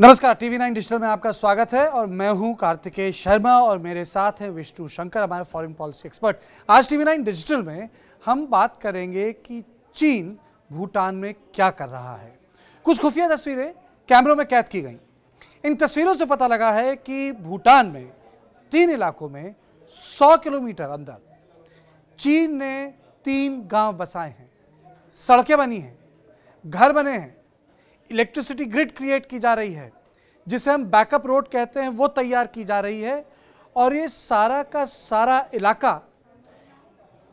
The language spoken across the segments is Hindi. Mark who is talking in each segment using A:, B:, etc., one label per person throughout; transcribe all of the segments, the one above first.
A: नमस्कार टीवी नाइन डिजिटल में आपका स्वागत है और मैं हूं कार्तिकेय शर्मा और मेरे साथ हैं विष्णु शंकर हमारे फॉरेन पॉलिसी एक्सपर्ट आज टीवी नाइन डिजिटल में हम बात करेंगे कि चीन भूटान में क्या कर रहा है कुछ खुफिया तस्वीरें कैमरों में कैद की गई इन तस्वीरों से पता लगा है कि भूटान में तीन इलाकों में सौ किलोमीटर अंदर चीन ने तीन गाँव बसाए हैं सड़कें बनी हैं घर बने हैं इलेक्ट्रिसिटी ग्रिड क्रिएट की जा रही है जिसे हम बैकअप रोड कहते हैं वो तैयार की जा रही है और ये सारा का सारा इलाका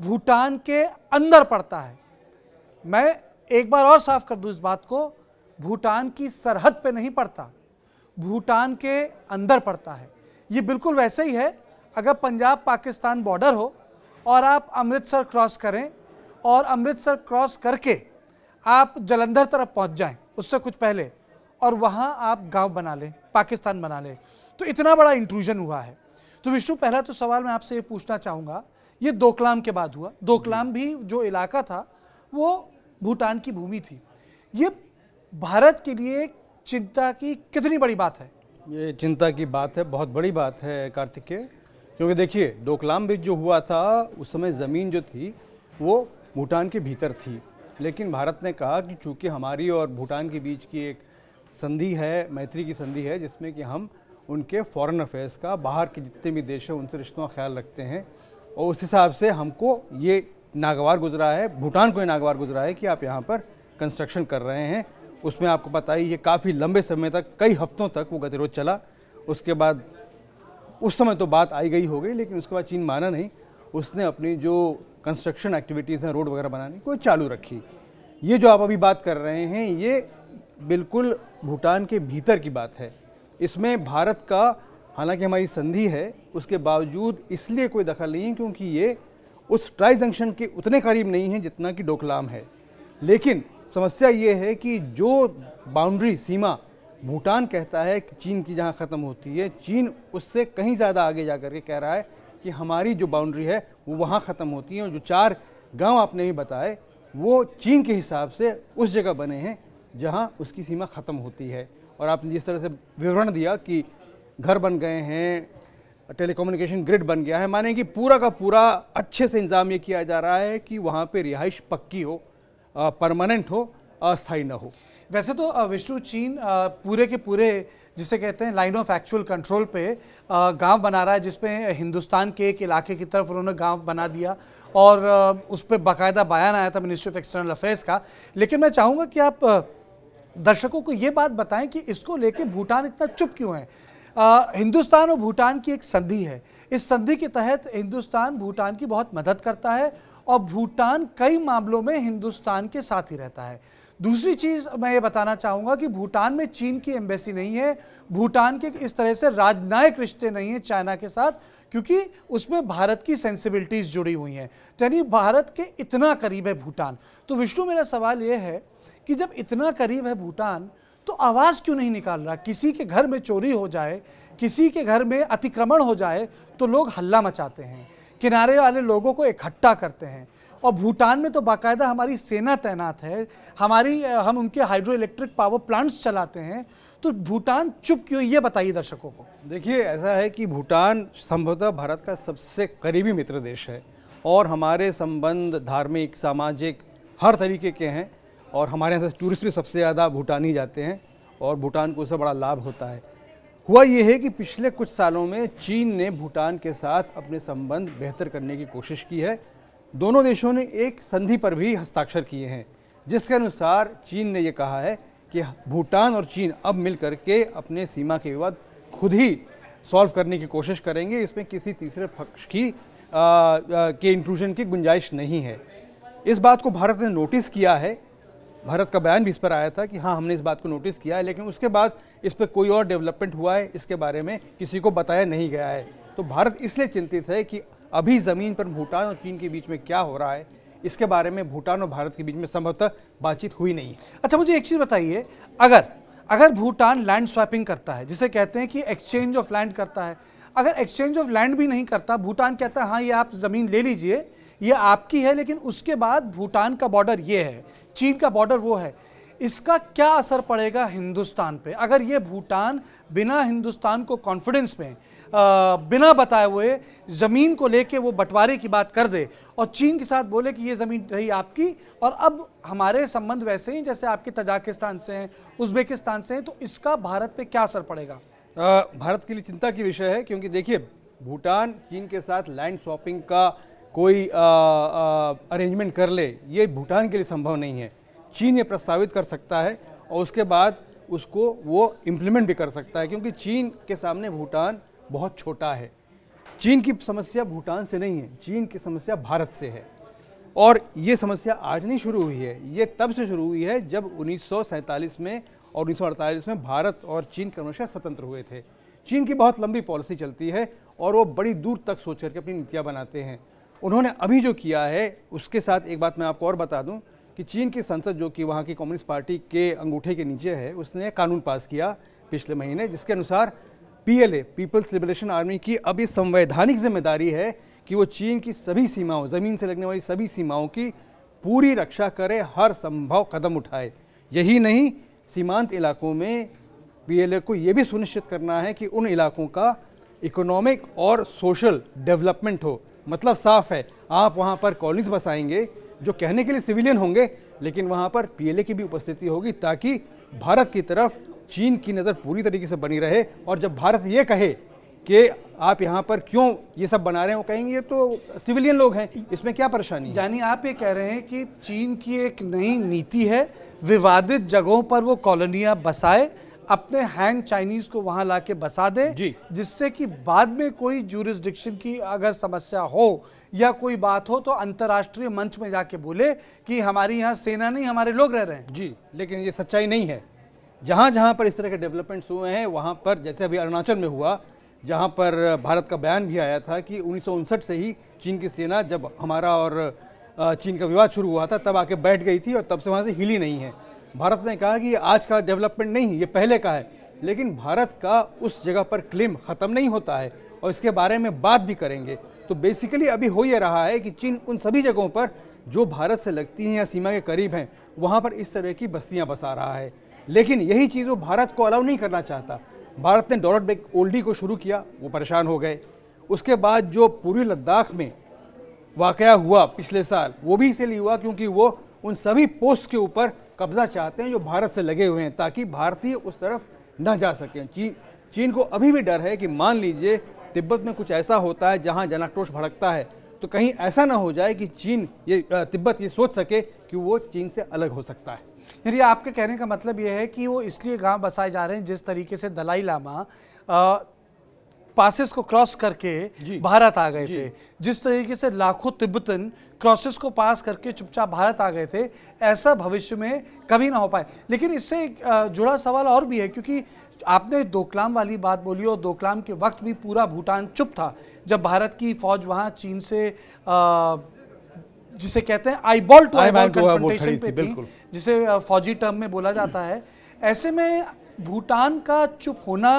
A: भूटान के अंदर पड़ता है मैं एक बार और साफ कर दूँ इस बात को भूटान की सरहद पे नहीं पड़ता भूटान के अंदर पड़ता है ये बिल्कुल वैसे ही है अगर पंजाब पाकिस्तान बॉर्डर हो और आप अमृतसर क्रॉस करें और अमृतसर क्रॉस करके आप जलंधर तरफ पहुंच जाएं उससे कुछ पहले और वहाँ आप गांव बना लें पाकिस्तान बना लें तो इतना बड़ा इंट्रूजन हुआ है तो विष्णु पहला तो सवाल मैं आपसे ये पूछना चाहूँगा ये दोकलाम के बाद हुआ दोकलाम भी जो इलाका था वो भूटान की भूमि थी ये भारत के लिए चिंता
B: की कितनी बड़ी बात है ये चिंता की बात है बहुत बड़ी बात है कार्तिकेय क्योंकि देखिए डोकलाम भी जो हुआ था उस समय ज़मीन जो थी वो भूटान के भीतर थी लेकिन भारत ने कहा कि चूँकि हमारी और भूटान के बीच की एक संधि है मैत्री की संधि है जिसमें कि हम उनके फॉरेन अफेयर्स का बाहर के जितने भी देश हैं उनसे रिश्तों का ख्याल रखते हैं और उस हिसाब से हमको ये नागवार गुजरा है भूटान को ये नागवार गुजरा है कि आप यहाँ पर कंस्ट्रक्शन कर रहे हैं उसमें आपको पता ही ये काफ़ी लंबे समय तक कई हफ्तों तक वो गतिरोध चला उसके बाद उस समय तो बात आई गई हो गई लेकिन उसके बाद चीन माना नहीं उसने अपनी जो कंस्ट्रक्शन एक्टिविटीज़ हैं रोड वगैरह बनाने को चालू रखी ये जो आप अभी बात कर रहे हैं ये बिल्कुल भूटान के भीतर की बात है इसमें भारत का हालांकि हमारी संधि है उसके बावजूद इसलिए कोई दखल नहीं है क्योंकि ये उस ट्राई जंक्शन के उतने करीब नहीं है जितना कि डोकलाम है लेकिन समस्या ये है कि जो बाउंड्री सीमा भूटान कहता है कि चीन की जहाँ ख़त्म होती है चीन उससे कहीं ज़्यादा आगे जा कर के कह रहा है कि हमारी जो बाउंड्री है वो वहाँ ख़त्म होती है और जो चार गांव आपने भी बताए वो चीन के हिसाब से उस जगह बने हैं जहाँ उसकी सीमा ख़त्म होती है और आपने जिस तरह से विवरण दिया कि घर बन गए हैं टेलीकम्युनिकेशन ग्रिड बन गया है माने कि पूरा का पूरा अच्छे से इंतज़ाम ये किया जा रहा है कि वहाँ पर रिहाइश पक्की हो परमानेंट हो अस्थाई ना हो वैसे तो विष्णु चीन पूरे
A: के पूरे जिसे कहते हैं लाइन ऑफ एक्चुअल कंट्रोल पे गांव बना रहा है जिसमें हिंदुस्तान के एक इलाके की तरफ उन्होंने गांव बना दिया और उस पर बाकायदा बयान आया था मिनिस्ट्री ऑफ एक्सटर्नल अफेयर्स का लेकिन मैं चाहूँगा कि आप दर्शकों को ये बात बताएं कि इसको लेके भूटान इतना चुप क्यों है आ, हिंदुस्तान और भूटान की एक संधि है इस संधि के तहत हिंदुस्तान भूटान की बहुत मदद करता है और भूटान कई मामलों में हिंदुस्तान के साथ ही रहता है दूसरी चीज़ मैं ये बताना चाहूँगा कि भूटान में चीन की एम्बेसी नहीं है भूटान के इस तरह से राजनयिक रिश्ते नहीं हैं चाइना के साथ क्योंकि उसमें भारत की सेंसिबिलिटीज़ जुड़ी हुई हैं तो यानी भारत के इतना करीब है भूटान तो विष्णु मेरा सवाल ये है कि जब इतना करीब है भूटान तो आवाज़ क्यों नहीं निकाल रहा किसी के घर में चोरी हो जाए किसी के घर में अतिक्रमण हो जाए तो लोग हल्ला मचाते हैं किनारे वाले लोगों को इकट्ठा करते हैं और भूटान में तो बाकायदा हमारी सेना तैनात है हमारी हम उनके हाइड्रो इलेक्ट्रिक पावर प्लांट्स चलाते हैं तो भूटान चुप क्यों ये बताइए दर्शकों को
B: देखिए ऐसा है कि भूटान संभवतः भारत का सबसे करीबी मित्र देश है और हमारे संबंध धार्मिक सामाजिक हर तरीके के हैं और हमारे यहाँ से टूरिस्ट भी सबसे ज़्यादा भूटान ही जाते हैं और भूटान को उससे बड़ा लाभ होता है हुआ यह है कि पिछले कुछ सालों में चीन ने भूटान के साथ अपने संबंध बेहतर करने की कोशिश की है दोनों देशों ने एक संधि पर भी हस्ताक्षर किए हैं जिसके अनुसार चीन ने यह कहा है कि भूटान और चीन अब मिलकर के अपने सीमा के विवाद खुद ही सॉल्व करने की कोशिश करेंगे इसमें किसी तीसरे पक्ष की आ, आ, के इंट्रूजन की गुंजाइश नहीं है इस बात को भारत ने नोटिस किया है भारत का बयान भी इस पर आया था कि हाँ हमने इस बात को नोटिस किया है लेकिन उसके बाद इस पर कोई और डेवलपमेंट हुआ है इसके बारे में किसी को बताया नहीं गया है तो भारत इसलिए चिंतित है कि अभी ज़मीन पर भूटान और चीन के बीच में क्या हो रहा है इसके बारे में भूटान और भारत के बीच में संभवतः बातचीत हुई नहीं अच्छा मुझे एक चीज़ बताइए अगर अगर भूटान
A: लैंड स्वैपिंग करता है जिसे कहते हैं कि एक्सचेंज ऑफ लैंड करता है अगर एक्सचेंज ऑफ लैंड भी नहीं करता भूटान कहता है हाँ ये आप ज़मीन ले लीजिए ये आपकी है लेकिन उसके बाद भूटान का बॉर्डर ये है चीन का बॉर्डर वो है इसका क्या असर पड़ेगा हिंदुस्तान पे अगर ये भूटान बिना हिंदुस्तान को कॉन्फिडेंस में बिना बताए हुए ज़मीन को लेके वो बंटवारे की बात कर दे और चीन के साथ बोले कि ये ज़मीन रही आपकी और अब हमारे संबंध वैसे ही जैसे आपके तजाकिस्तान से हैं उज्बेकिस्तान से हैं तो इसका भारत पर क्या असर पड़ेगा
B: भारत के लिए चिंता की विषय है क्योंकि देखिए भूटान चीन के साथ लैंड स्वॉपिंग का कोई अरेंजमेंट कर ले ये भूटान के लिए संभव नहीं है चीन ये प्रस्तावित कर सकता है और उसके बाद उसको वो इम्प्लीमेंट भी कर सकता है क्योंकि चीन के सामने भूटान बहुत छोटा है चीन की समस्या भूटान से नहीं है चीन की समस्या भारत से है और ये समस्या आज नहीं शुरू हुई है ये तब से शुरू हुई है जब उन्नीस में और उन्नीस में भारत और चीन क्रमशः स्वतंत्र हुए थे चीन की बहुत लंबी पॉलिसी चलती है और वो बड़ी दूर तक सोच करके अपनी नीतियाँ बनाते हैं उन्होंने अभी जो किया है उसके साथ एक बात मैं आपको और बता दूं कि चीन की संसद जो कि वहाँ की कम्युनिस्ट पार्टी के अंगूठे के नीचे है उसने कानून पास किया पिछले महीने जिसके अनुसार पीएलए पीपल्स लिबरेशन आर्मी की अभी संवैधानिक जिम्मेदारी है कि वो चीन की सभी सीमाओं ज़मीन से लगने वाली सभी सीमाओं की पूरी रक्षा करे हर संभव कदम उठाए यही नहीं सीमांत इलाकों में पीएलए को ये भी सुनिश्चित करना है कि उन इलाकों का इकोनॉमिक और सोशल डेवलपमेंट हो मतलब साफ है आप वहाँ पर कॉलेज बसाएंगे जो कहने के लिए सिविलियन होंगे लेकिन वहाँ पर पीएलए की भी उपस्थिति होगी ताकि भारत की तरफ चीन की नज़र पूरी तरीके से बनी रहे और जब भारत ये कहे कि आप यहाँ पर क्यों ये सब बना रहे हैं कहेंगे ये तो सिविलियन लोग हैं इसमें क्या परेशानी यानी आप ये कह रहे हैं कि चीन
A: की एक नई नीति है विवादित जगहों पर वो कॉलोनियाँ बसाए अपने हैंग चाइनीज को वहां लाके बसा दे जिससे कि बाद में कोई जूरिस्डिक्शन की अगर समस्या हो या कोई बात हो तो अंतर्राष्ट्रीय मंच में जाके बोले कि
B: हमारी यहाँ सेना नहीं हमारे लोग रह रहे हैं जी लेकिन ये सच्चाई नहीं है जहाँ जहाँ पर इस तरह के डेवलपमेंट्स हुए हैं वहाँ पर जैसे अभी अरुणाचल में हुआ जहाँ पर भारत का बयान भी आया था कि उन्नीस से ही चीन की सेना जब हमारा और चीन का विवाद शुरू हुआ था तब आके बैठ गई थी और तब से वहाँ से हिली नहीं है भारत ने कहा कि आज का डेवलपमेंट नहीं ये पहले का है लेकिन भारत का उस जगह पर क्लेम ख़त्म नहीं होता है और इसके बारे में बात भी करेंगे तो बेसिकली अभी हो ये रहा है कि चीन उन सभी जगहों पर जो भारत से लगती हैं या सीमा के करीब हैं वहाँ पर इस तरह की बस्तियाँ बसा रहा है लेकिन यही चीज़ वो भारत को अलाउ नहीं करना चाहता भारत ने डॉलर बेग ओल्डी को शुरू किया वो परेशान हो गए उसके बाद जो पूर्वी लद्दाख में वाक़ हुआ पिछले साल वो भी इसीलिए हुआ क्योंकि वो उन सभी पोस्ट के ऊपर कब्जा चाहते हैं जो भारत से लगे हुए हैं ताकि भारतीय उस तरफ न जा सकें चीन चीन को अभी भी डर है कि मान लीजिए तिब्बत में कुछ ऐसा होता है जहाँ जनाक्रोश भड़कता है तो कहीं ऐसा ना हो जाए कि चीन ये तिब्बत ये सोच सके कि वो चीन से अलग हो सकता है यानी आपके कहने का मतलब ये है कि वो इसलिए गांव बसाए जा रहे हैं
A: जिस तरीके से दलाई लामा पासिस को क्रॉस करके भारत आ गए थे जिस तरीके से लाखों तिब्बतन क्रॉसेस को पास करके चुपचाप भारत आ गए थे ऐसा भविष्य में कभी ना हो पाए लेकिन इससे एक जुड़ा सवाल और भी है क्योंकि आपने दोकलाम वाली बात बोली और दोकलाम के वक्त भी पूरा भूटान चुप था जब भारत की फौज वहाँ चीन से आ, जिसे कहते हैं eyeball to eyeball confrontation पे थी जिसे फौजी टर्म में बोला जाता है ऐसे में भूटान का चुप होना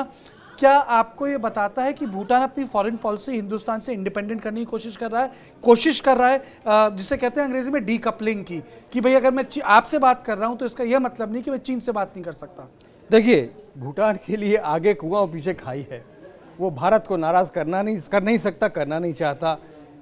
A: क्या आपको ये बताता है कि भूटान अपनी फॉरेन पॉलिसी हिंदुस्तान से इंडिपेंडेंट करने की कोशिश कर रहा है कोशिश कर रहा है जिसे कहते हैं अंग्रेजी में डी कपलिंग की कि
B: भाई अगर मैं आपसे बात कर रहा हूँ तो इसका यह मतलब नहीं कि मैं चीन से बात नहीं कर सकता देखिए भूटान के लिए आगे कुआ और पीछे खाई है वो भारत को नाराज़ करना नहीं कर नहीं सकता करना नहीं चाहता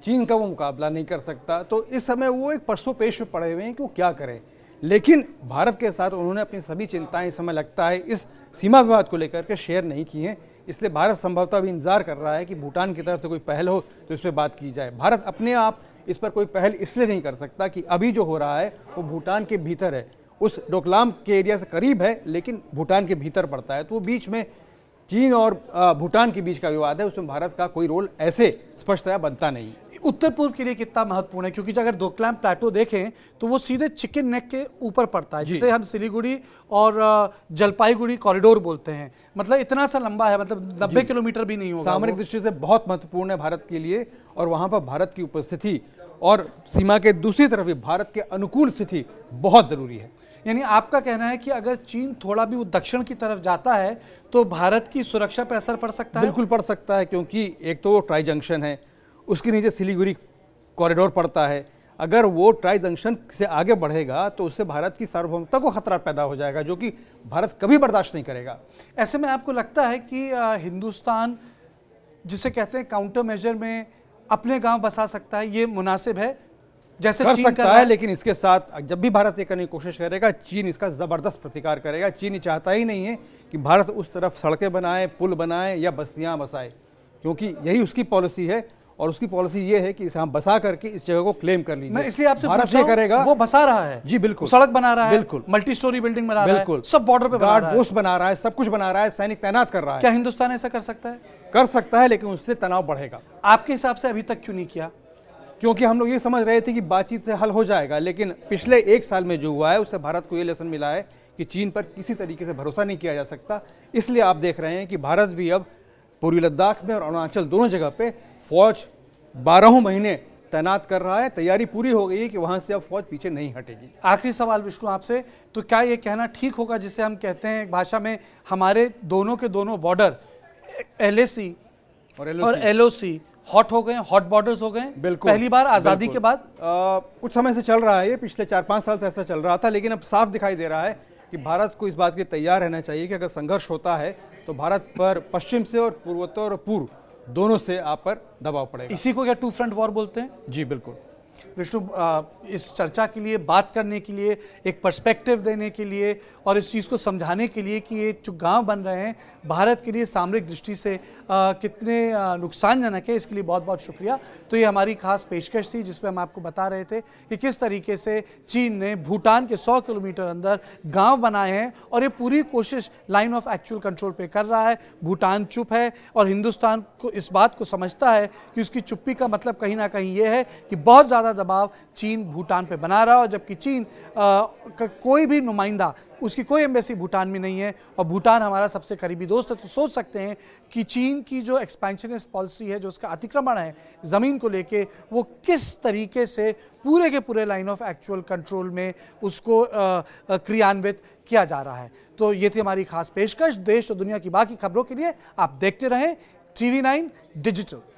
B: चीन का वो मुकाबला नहीं कर सकता तो इस समय वो एक परसों पेश में पड़े हुए हैं कि वो क्या करें लेकिन भारत के साथ उन्होंने अपनी सभी चिंताएं समय लगता है इस सीमा विवाद को लेकर के शेयर नहीं की हैं इसलिए भारत संभवतः अभी इंतजार कर रहा है कि भूटान की तरफ से कोई पहल हो तो इस पर बात की जाए भारत अपने आप इस पर कोई पहल इसलिए नहीं कर सकता कि अभी जो हो रहा है वो भूटान के भीतर है उस डोकलाम के एरिया से करीब है लेकिन भूटान के भीतर पड़ता है तो वो बीच में चीन और भूटान के बीच का विवाद है उसमें भारत का कोई रोल ऐसे स्पष्टतया बनता नहीं उत्तर पूर्व के लिए कितना महत्वपूर्ण है क्योंकि अगर दोकलाम प्लेटो देखें तो वो सीधे
A: चिकन नेक के ऊपर पड़ता है जिसे हम सिलीगुड़ी और जलपाईगुड़ी कॉरिडोर बोलते
B: हैं मतलब इतना सा लंबा है मतलब नब्बे किलोमीटर भी नहीं होगा सामरिक दृष्टि से बहुत महत्वपूर्ण है भारत के लिए और वहाँ पर भारत की उपस्थिति और सीमा के दूसरी तरफ भी भारत के अनुकूल स्थिति बहुत ज़रूरी है यानी आपका कहना है कि अगर चीन थोड़ा भी वो दक्षिण की तरफ जाता है तो भारत की सुरक्षा पर असर पड़ सकता है बिल्कुल पड़ सकता है क्योंकि एक तो वो ट्राई जंक्शन है उसके नीचे सिलीगुड़ी कॉरिडोर पड़ता है अगर वो ट्राई जंक्शन से आगे बढ़ेगा तो उससे भारत की सार्वभौमता को खतरा पैदा हो जाएगा जो कि भारत कभी बर्दाश्त नहीं करेगा ऐसे में आपको लगता है कि हिंदुस्तान जिसे कहते हैं काउंटर मेजर में अपने गांव बसा सकता है ये मुनासिब है जैसे कर चीन सकता है लेकिन इसके साथ जब भी भारत ये करने की कोशिश करेगा चीन इसका ज़बरदस्त प्रतिकार करेगा चीन चाहता ही नहीं है कि भारत उस तरफ सड़कें बनाए पुल बनाए या बस्तियां बसाए क्योंकि यही उसकी पॉलिसी है और उसकी पॉलिसी ये है कि इसे हम बसा करके इस जगह को क्लेम कर लीजिए इसलिए आपसे भारत ये करेगा वो बसा रहा है जी बिल्कुल सड़क बना रहा है बिल्कुल मल्टी स्टोरी बिल्डिंग बना रहा है सब बॉर्डर पे गार्ड पोस्ट बना रहा है सब कुछ बना रहा है सैनिक तैनात कर रहा है क्या हिंदुस्तान ऐसा कर सकता है कर सकता है लेकिन उससे तनाव बढ़ेगा आपके हिसाब से अभी तक क्यों नहीं किया क्योंकि हम लोग ये समझ रहे थे कि बातचीत से हल हो जाएगा लेकिन पिछले एक साल में जो हुआ है उससे भारत को ये लेसन मिला है कि चीन पर किसी तरीके से भरोसा नहीं किया जा सकता इसलिए आप देख रहे हैं कि भारत भी अब पूर्वी लद्दाख में और अरुणाचल दोनों जगह पे फौज बारहों महीने तैनात कर रहा है तैयारी पूरी हो गई है कि वहाँ से अब फौज पीछे नहीं हटेगी
A: आखिरी सवाल विष्णु आपसे तो क्या ये कहना ठीक होगा जिसे हम कहते हैं भाषा में हमारे दोनों के दोनों बॉर्डर एल और एल हॉट हो गए हॉट बॉर्डर्स हो गए बिल्कुल पहली बार आज़ादी के बाद
B: आ, कुछ समय से चल रहा है ये पिछले चार पांच साल से ऐसा चल रहा था लेकिन अब साफ दिखाई दे रहा है कि भारत को इस बात के तैयार रहना चाहिए कि अगर संघर्ष होता है तो भारत पर पश्चिम से और पूर्वोत्तर और पूर्व दोनों से आप पर दबाव पड़ेगा इसी को क्या टू फ्रंट वॉर बोलते हैं जी बिल्कुल विष्णु इस चर्चा के लिए बात करने
A: के लिए एक पर्सपेक्टिव देने के लिए और इस चीज़ को समझाने के लिए कि ये जो गांव बन रहे हैं भारत के लिए सामरिक दृष्टि से आ, कितने नुकसानजनक है इसके लिए बहुत बहुत शुक्रिया तो ये हमारी खास पेशकश थी जिसमें हम आपको बता रहे थे कि किस तरीके से चीन ने भूटान के सौ किलोमीटर अंदर गाँव बनाए हैं और ये पूरी कोशिश लाइन ऑफ एक्चुअल कंट्रोल पर कर रहा है भूटान चुप है और हिंदुस्तान को इस बात को समझता है कि उसकी चुप्पी का मतलब कहीं ना कहीं ये है कि बहुत ज़्यादा दबाव चीन भूटान पर बना रहा है जबकि चीन का कोई भी नुमाइंदा उसकी कोई एम्बेसी भूटान में नहीं है और भूटान हमारा सबसे करीबी दोस्त है तो सोच सकते हैं कि चीन की जो एक्सपेंशनिस्ट पॉलिसी है जो उसका अतिक्रमण है ज़मीन को लेके वो किस तरीके से पूरे के पूरे लाइन ऑफ एक्चुअल कंट्रोल में उसको क्रियान्वित किया जा रहा है तो ये थी हमारी खास पेशकश देश और दुनिया की बाकी खबरों के लिए आप देखते रहें टी नाइन डिजिटल